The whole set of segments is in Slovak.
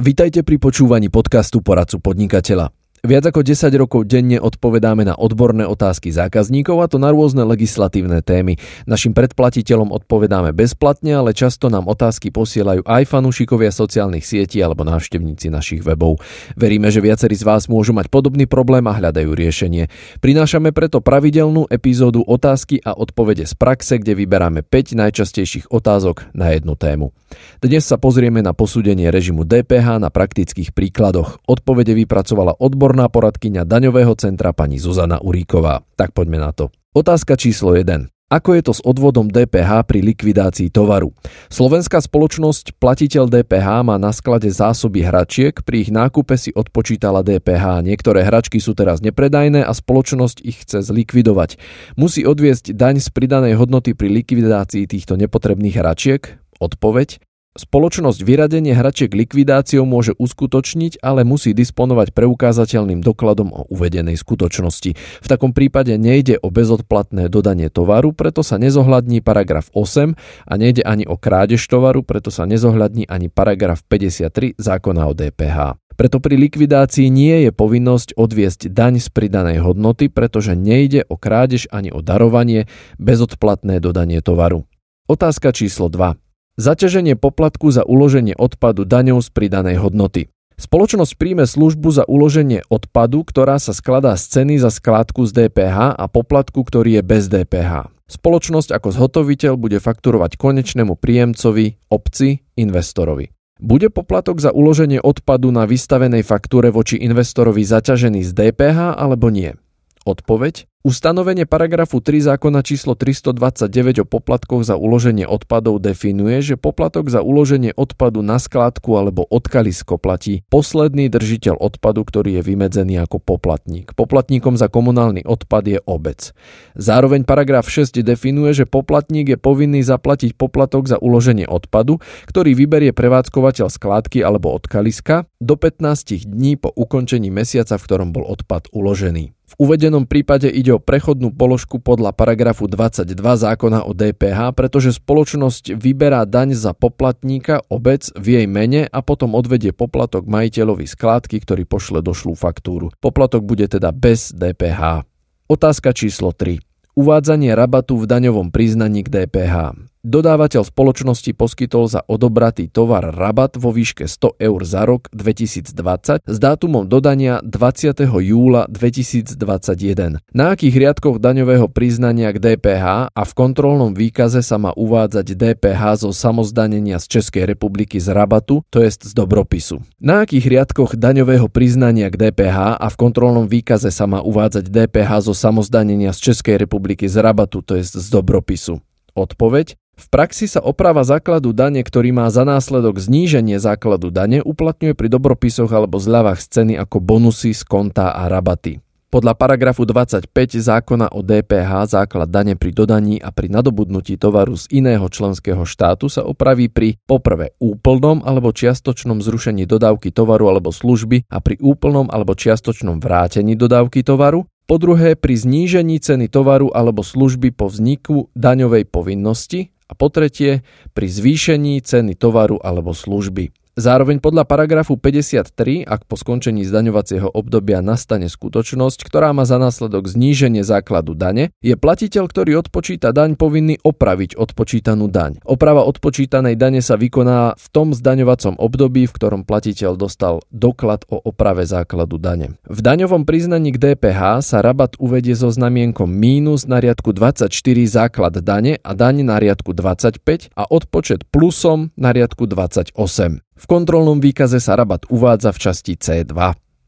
Vítajte pri počúvaní podcastu Poradcu podnikateľa. Viac ako 10 rokov denne odpovedáme na odborné otázky zákazníkov a to na rôzne legislatívne témy. Našim predplatiteľom odpovedáme bezplatne, ale často nám otázky posielajú aj fanúšikovia sociálnych sietí alebo návštevníci našich webov. Veríme, že viacerí z vás môžu mať podobný problém a hľadajú riešenie. Prinášame preto pravidelnú epizódu otázky a odpovede z praxe, kde vyberáme 5 najčastejších otázok na jednu tému. Dnes sa pozrieme na posúdenie režimu DPH na praktických príkladoch. Odpovede vypracovala odbor odborná poradkyňa daňového centra pani Zuzana Uríková. Tak poďme na to. Otázka číslo 1. Ako je to s odvodom DPH pri likvidácii tovaru? Slovenská spoločnosť platiteľ DPH má na sklade zásoby hračiek, pri ich nákupe si odpočítala DPH. Niektoré hračky sú teraz nepredajné a spoločnosť ich chce zlikvidovať. Musí odviesť daň z pridanej hodnoty pri likvidácii týchto nepotrebných hračiek? Odpoveď? Spoločnosť vyradenie hračiek likvidáciou môže uskutočniť, ale musí disponovať preukázateľným dokladom o uvedenej skutočnosti. V takom prípade nejde o bezodplatné dodanie tovaru, preto sa nezohľadní paragraf 8 a nejde ani o krádež tovaru, preto sa nezohľadní ani paragraf 53 zákona o DPH. Preto pri likvidácii nie je povinnosť odviesť daň z pridanej hodnoty, pretože nejde o krádež ani o darovanie, bezodplatné dodanie tovaru. Otázka číslo 2 zaťaženie poplatku za uloženie odpadu daňou z pridanej hodnoty. Spoločnosť príjme službu za uloženie odpadu, ktorá sa skladá z ceny za skládku z DPH a poplatku, ktorý je bez DPH. Spoločnosť ako zhotoviteľ bude fakturovať konečnému príjemcovi, obci, investorovi. Bude poplatok za uloženie odpadu na vystavenej faktúre voči investorovi zaťažený z DPH alebo nie? Odpoveď? Ustanovenie paragrafu 3 zákona číslo 329 o poplatkoch za uloženie odpadov definuje, že poplatok za uloženie odpadu na skládku alebo odkalisko platí posledný držiteľ odpadu, ktorý je vymedzený ako poplatník. Poplatníkom za komunálny odpad je obec. Zároveň paragraf 6 definuje, že poplatník je povinný zaplatiť poplatok za uloženie odpadu, ktorý vyberie prevádzkovateľ skládky alebo odkaliska do 15 dní po ukončení mesiaca, v ktorom bol odpad uložený. V uvedenom prípade ide o prechodnú položku podľa paragrafu 22 zákona o DPH, pretože spoločnosť vyberá daň za poplatníka, obec v jej mene a potom odvedie poplatok majiteľovi skládky, ktorý pošle došlú faktúru. Poplatok bude teda bez DPH. Otázka číslo 3. Uvádzanie rabatu v daňovom priznaní k DPH. Dodávateľ spoločnosti poskytol za odobratý tovar rabat vo výške 100 eur za rok 2020 s dátumom dodania 20. júla 2021. Na akých riadkoch daňového priznania k DPH a v kontrolnom výkaze sa má uvádzať DPH zo samozdanenia z Českej republiky z rabatu, to jest z dobropisu. Na akých riadkoch daňového priznania k DPH a v kontrolnom výkaze sa má uvádzať DPH zo samozdanenia z Českej republiky z rabatu, to jest z dobropisu. Odpoveď v praxi sa oprava základu dane, ktorý má za následok zníženie základu dane, uplatňuje pri dobropisoch alebo zľavách z ceny ako bonusy z a rabaty. Podľa paragrafu 25 zákona o DPH základ dane pri dodaní a pri nadobudnutí tovaru z iného členského štátu sa opraví pri poprvé úplnom alebo čiastočnom zrušení dodávky tovaru alebo služby a pri úplnom alebo čiastočnom vrátení dodávky tovaru, po druhé pri znížení ceny tovaru alebo služby po vzniku daňovej povinnosti a po tretie pri zvýšení ceny tovaru alebo služby. Zároveň podľa paragrafu 53, ak po skončení zdaňovacieho obdobia nastane skutočnosť, ktorá má za následok zníženie základu dane, je platiteľ, ktorý odpočíta daň, povinný opraviť odpočítanú daň. Oprava odpočítanej dane sa vykoná v tom zdaňovacom období, v ktorom platiteľ dostal doklad o oprave základu dane. V daňovom priznaní k DPH sa rabat uvedie so znamienkom mínus na riadku 24 základ dane a daň na riadku 25 a odpočet plusom na riadku 28. V kontrolnom výkaze sa rabat uvádza v časti C2.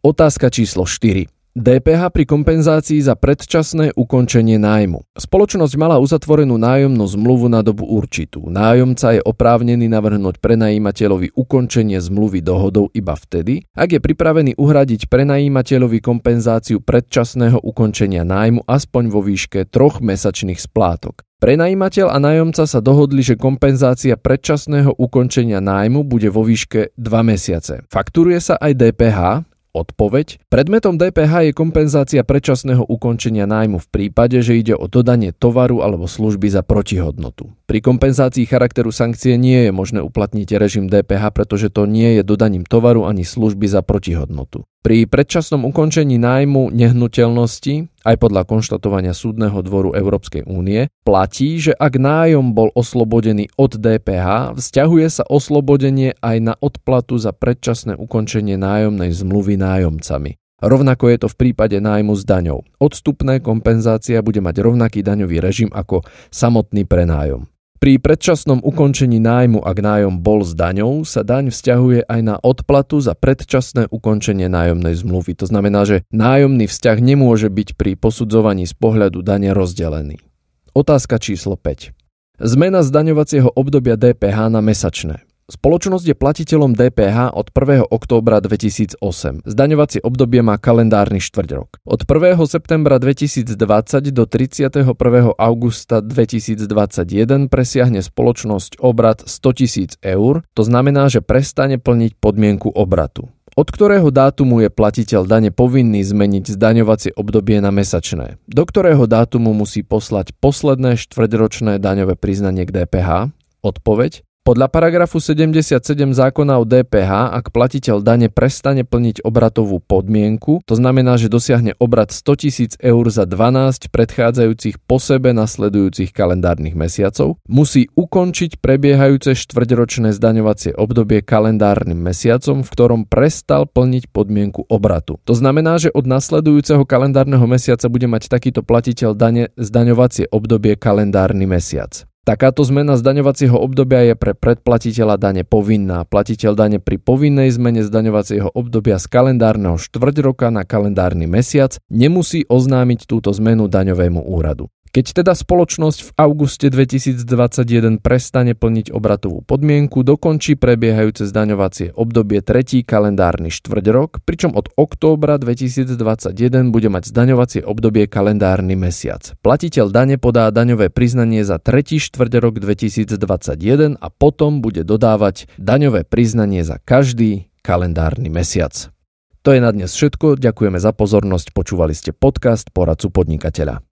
Otázka číslo 4. DPH pri kompenzácii za predčasné ukončenie nájmu. Spoločnosť mala uzatvorenú nájomnú zmluvu na dobu určitú. Nájomca je oprávnený navrhnúť prenajímateľovi ukončenie zmluvy dohodou iba vtedy, ak je pripravený uhradiť prenajímateľovi kompenzáciu predčasného ukončenia nájmu aspoň vo výške troch mesačných splátok. Prenajímateľ a nájomca sa dohodli, že kompenzácia predčasného ukončenia nájmu bude vo výške 2 mesiace. Fakturuje sa aj DPH, odpoveď. Predmetom DPH je kompenzácia predčasného ukončenia nájmu v prípade, že ide o dodanie tovaru alebo služby za protihodnotu. Pri kompenzácii charakteru sankcie nie je možné uplatniť režim DPH, pretože to nie je dodaním tovaru ani služby za protihodnotu. Pri predčasnom ukončení nájmu nehnuteľnosti aj podľa konštatovania Súdneho dvoru Európskej únie platí, že ak nájom bol oslobodený od DPH, vzťahuje sa oslobodenie aj na odplatu za predčasné ukončenie nájomnej zmluvy nájomcami. Rovnako je to v prípade nájmu s daňou. Odstupné kompenzácia bude mať rovnaký daňový režim ako samotný prenájom. Pri predčasnom ukončení nájmu, ak nájom bol s daňou, sa daň vzťahuje aj na odplatu za predčasné ukončenie nájomnej zmluvy. To znamená, že nájomný vzťah nemôže byť pri posudzovaní z pohľadu dane rozdelený. Otázka číslo 5. Zmena zdaňovacieho obdobia DPH na mesačné. Spoločnosť je platiteľom DPH od 1. októbra 2008. Zdaňovacie obdobie má kalendárny štvrť rok. Od 1. septembra 2020 do 31. augusta 2021 presiahne spoločnosť obrad 100 000 eur, to znamená, že prestane plniť podmienku obratu od ktorého dátumu je platiteľ dane povinný zmeniť zdaňovacie obdobie na mesačné, do ktorého dátumu musí poslať posledné štvrťročné daňové priznanie k DPH, odpoveď podľa paragrafu 77 zákona o DPH, ak platiteľ dane prestane plniť obratovú podmienku, to znamená, že dosiahne obrat 100 000 eur za 12 predchádzajúcich po sebe nasledujúcich kalendárnych mesiacov, musí ukončiť prebiehajúce štvrťročné zdaňovacie obdobie kalendárnym mesiacom, v ktorom prestal plniť podmienku obratu. To znamená, že od nasledujúceho kalendárneho mesiaca bude mať takýto platiteľ dane zdaňovacie obdobie kalendárny mesiac. Takáto zmena zdaňovacieho obdobia je pre predplatiteľa dane povinná. Platiteľ dane pri povinnej zmene zdaňovacieho obdobia z kalendárneho štvrť roka na kalendárny mesiac nemusí oznámiť túto zmenu daňovému úradu. Keď teda spoločnosť v auguste 2021 prestane plniť obratovú podmienku, dokončí prebiehajúce zdaňovacie obdobie tretí kalendárny štvrť rok, pričom od októbra 2021 bude mať zdaňovacie obdobie kalendárny mesiac. Platiteľ dane podá daňové priznanie za tretí štvrť rok 2021 a potom bude dodávať daňové priznanie za každý kalendárny mesiac. To je na dnes všetko, ďakujeme za pozornosť, počúvali ste podcast Poradcu podnikateľa.